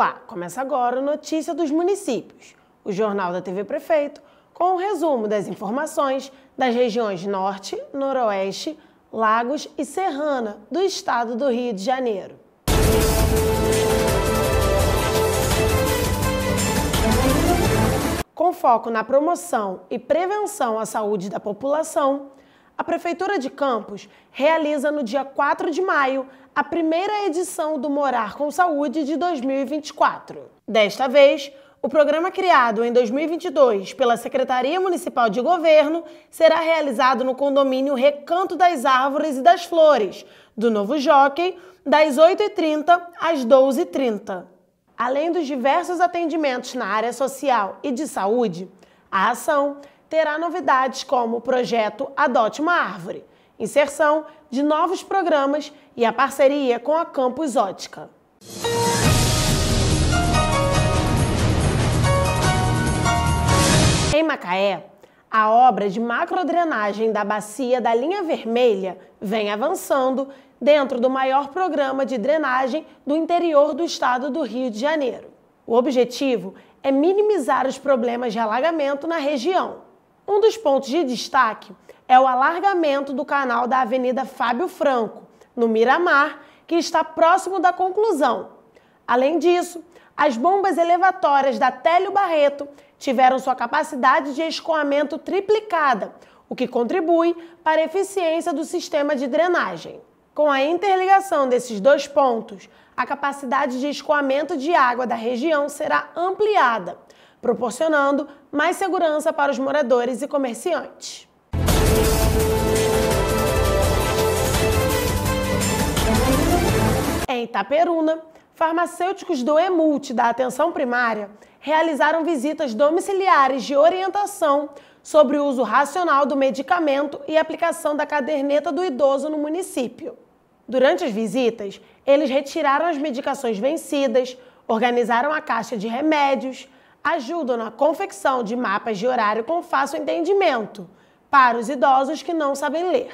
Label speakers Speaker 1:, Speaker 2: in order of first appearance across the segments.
Speaker 1: Olá, começa agora o Notícia dos Municípios, o jornal da TV Prefeito, com um resumo das informações das regiões Norte, Noroeste, Lagos e Serrana do estado do Rio de Janeiro. Com foco na promoção e prevenção à saúde da população, a Prefeitura de Campos realiza no dia 4 de maio a primeira edição do Morar com Saúde de 2024. Desta vez, o programa criado em 2022 pela Secretaria Municipal de Governo será realizado no condomínio Recanto das Árvores e das Flores, do Novo Jockey, das 8h30 às 12h30. Além dos diversos atendimentos na área social e de saúde, a ação terá novidades como o projeto Adote uma Árvore, inserção de novos programas e a parceria com a Campus Ótica. Em Macaé, a obra de macrodrenagem da bacia da linha vermelha vem avançando dentro do maior programa de drenagem do interior do estado do Rio de Janeiro. O objetivo é minimizar os problemas de alagamento na região. Um dos pontos de destaque é o alargamento do canal da Avenida Fábio Franco, no Miramar, que está próximo da conclusão. Além disso, as bombas elevatórias da Télio Barreto tiveram sua capacidade de escoamento triplicada, o que contribui para a eficiência do sistema de drenagem. Com a interligação desses dois pontos, a capacidade de escoamento de água da região será ampliada proporcionando mais segurança para os moradores e comerciantes. Em Itaperuna, farmacêuticos do EMULT da Atenção Primária realizaram visitas domiciliares de orientação sobre o uso racional do medicamento e aplicação da caderneta do idoso no município. Durante as visitas, eles retiraram as medicações vencidas, organizaram a caixa de remédios, ajudam na confecção de mapas de horário com fácil entendimento para os idosos que não sabem ler.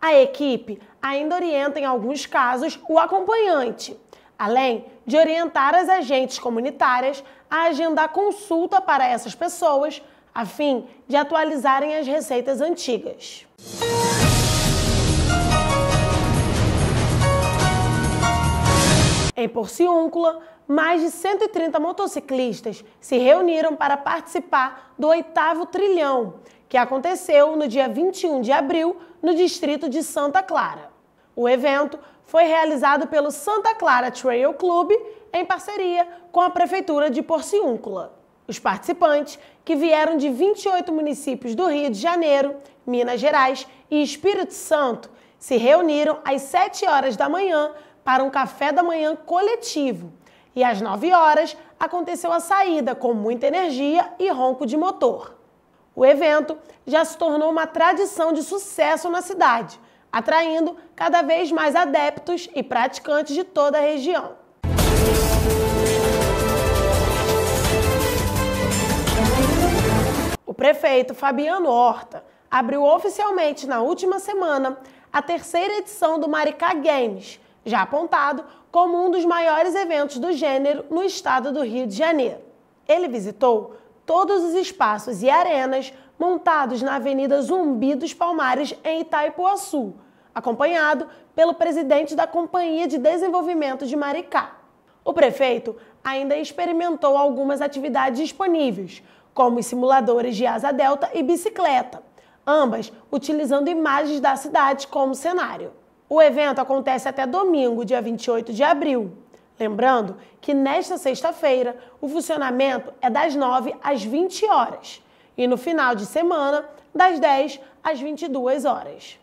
Speaker 1: A equipe ainda orienta, em alguns casos, o acompanhante, além de orientar as agentes comunitárias a agendar consulta para essas pessoas, a fim de atualizarem as receitas antigas. Em Porciúncula, mais de 130 motociclistas se reuniram para participar do oitavo trilhão, que aconteceu no dia 21 de abril no distrito de Santa Clara. O evento foi realizado pelo Santa Clara Trail Club em parceria com a Prefeitura de Porciúncula. Os participantes, que vieram de 28 municípios do Rio de Janeiro, Minas Gerais e Espírito Santo, se reuniram às 7 horas da manhã para um café da manhã coletivo, e às 9 horas aconteceu a saída com muita energia e ronco de motor. O evento já se tornou uma tradição de sucesso na cidade, atraindo cada vez mais adeptos e praticantes de toda a região. O prefeito Fabiano Horta abriu oficialmente na última semana a terceira edição do Maricá Games, já apontado como um dos maiores eventos do gênero no estado do Rio de Janeiro. Ele visitou todos os espaços e arenas montados na Avenida Zumbi dos Palmares, em Itaipuaçu, acompanhado pelo presidente da Companhia de Desenvolvimento de Maricá. O prefeito ainda experimentou algumas atividades disponíveis, como os simuladores de asa delta e bicicleta, ambas utilizando imagens da cidade como cenário. O evento acontece até domingo, dia 28 de abril. Lembrando que nesta sexta-feira o funcionamento é das 9 às 20 horas e no final de semana, das 10 às 22 horas.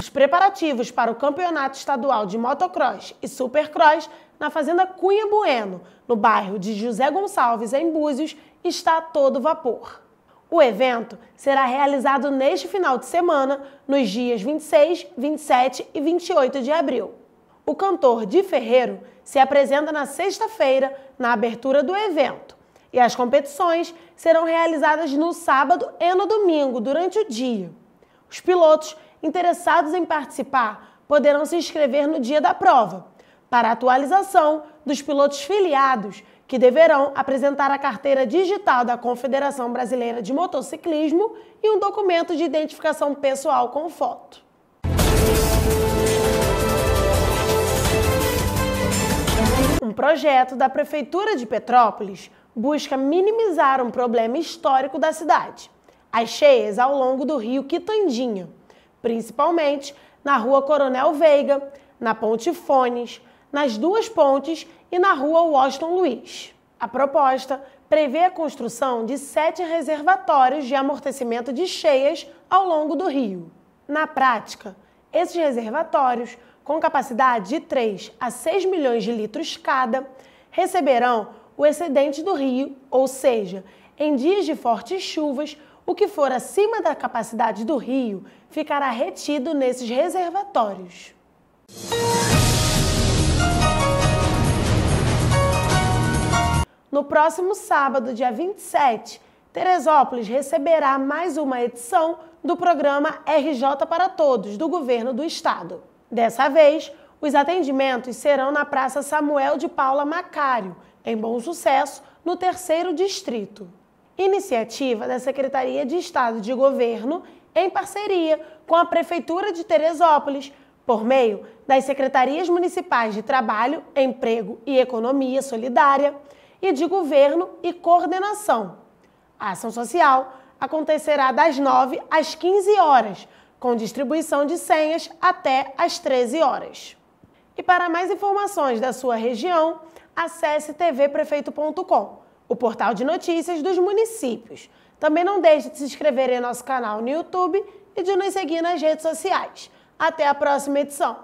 Speaker 1: Os preparativos para o Campeonato Estadual de Motocross e Supercross na Fazenda Cunha Bueno, no bairro de José Gonçalves, em Búzios, está a todo vapor. O evento será realizado neste final de semana, nos dias 26, 27 e 28 de abril. O cantor de Ferreiro se apresenta na sexta-feira, na abertura do evento, e as competições serão realizadas no sábado e no domingo, durante o dia. Os pilotos interessados em participar poderão se inscrever no dia da prova para atualização dos pilotos filiados, que deverão apresentar a carteira digital da Confederação Brasileira de Motociclismo e um documento de identificação pessoal com foto. Um projeto da Prefeitura de Petrópolis busca minimizar um problema histórico da cidade: as cheias ao longo do rio Quitandinha, principalmente na rua Coronel Veiga, na Ponte Fones nas duas pontes e na rua Washington Luiz. A proposta prevê a construção de sete reservatórios de amortecimento de cheias ao longo do rio. Na prática, esses reservatórios, com capacidade de 3 a 6 milhões de litros cada, receberão o excedente do rio, ou seja, em dias de fortes chuvas, o que for acima da capacidade do rio ficará retido nesses reservatórios. No próximo sábado, dia 27, Teresópolis receberá mais uma edição do programa RJ para Todos, do governo do estado. Dessa vez, os atendimentos serão na Praça Samuel de Paula Macário, em Bom Sucesso, no terceiro distrito. Iniciativa da Secretaria de Estado de Governo, em parceria com a Prefeitura de Teresópolis, por meio das Secretarias Municipais de Trabalho, Emprego e Economia Solidária e de governo e coordenação. A ação social acontecerá das 9 às 15 horas, com distribuição de senhas até às 13 horas. E para mais informações da sua região, acesse tvprefeito.com, o portal de notícias dos municípios. Também não deixe de se inscrever em nosso canal no YouTube e de nos seguir nas redes sociais. Até a próxima edição!